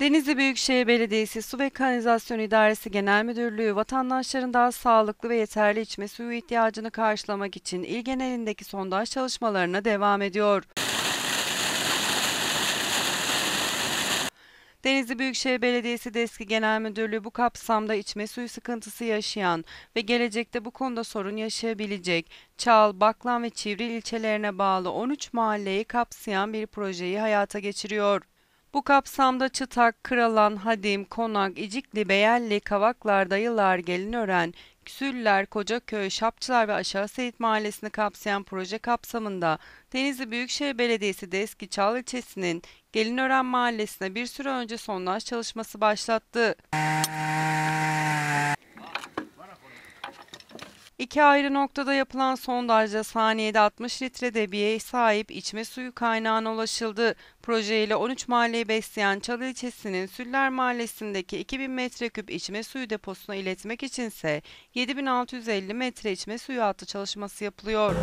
Denizli Büyükşehir Belediyesi Su ve Kanalizasyon İdaresi Genel Müdürlüğü vatandaşların daha sağlıklı ve yeterli içme suyu ihtiyacını karşılamak için il genelindeki sondaj çalışmalarına devam ediyor. Denizli Büyükşehir Belediyesi Deski Genel Müdürlüğü bu kapsamda içme suyu sıkıntısı yaşayan ve gelecekte bu konuda sorun yaşayabilecek Çal, Baklan ve Çivril ilçelerine bağlı 13 mahalleyi kapsayan bir projeyi hayata geçiriyor. Bu kapsamda Çıtak, Kralan, Hadim, Konak, icikli, Beyelli, Kavaklar, Dayılar, Gelinören, Küsüller, Kocaköy, Şapçılar ve Aşağı Seyit Mahallesi'ni kapsayan proje kapsamında Denizli Büyükşehir Belediyesi Deski Çal ilçesinin Gelinören Mahallesi'ne bir süre önce sondaj çalışması başlattı. İki ayrı noktada yapılan sondajda saniyede 60 litre debiye sahip içme suyu kaynağına ulaşıldı. Proje ile 13 mahalleyi besleyen Çalı ilçesinin Süller mahallesindeki 2000 metreküp içme suyu deposuna iletmek içinse 7650 metre içme suyu hattı çalışması yapılıyor.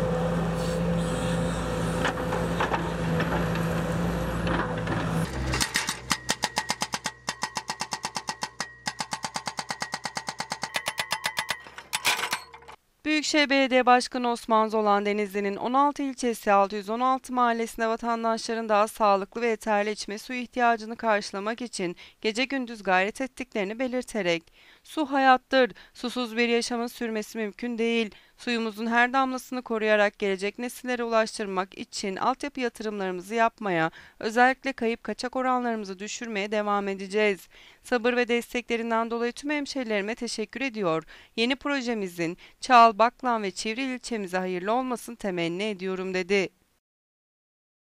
Büyükşehir Belediye Başkanı Osman Zolan Denizli'nin 16 ilçesi 616 mahallesinde vatandaşların daha sağlıklı ve yeterli içme suyu ihtiyacını karşılamak için gece gündüz gayret ettiklerini belirterek Su hayattır. Susuz bir yaşamın sürmesi mümkün değil. Suyumuzun her damlasını koruyarak gelecek nesillere ulaştırmak için altyapı yatırımlarımızı yapmaya, özellikle kayıp kaçak oranlarımızı düşürmeye devam edeceğiz. Sabır ve desteklerinden dolayı tüm hemşehrilerime teşekkür ediyor. Yeni projemizin Çağal, Baklan ve Çivril ilçemize hayırlı olmasını temenni ediyorum dedi.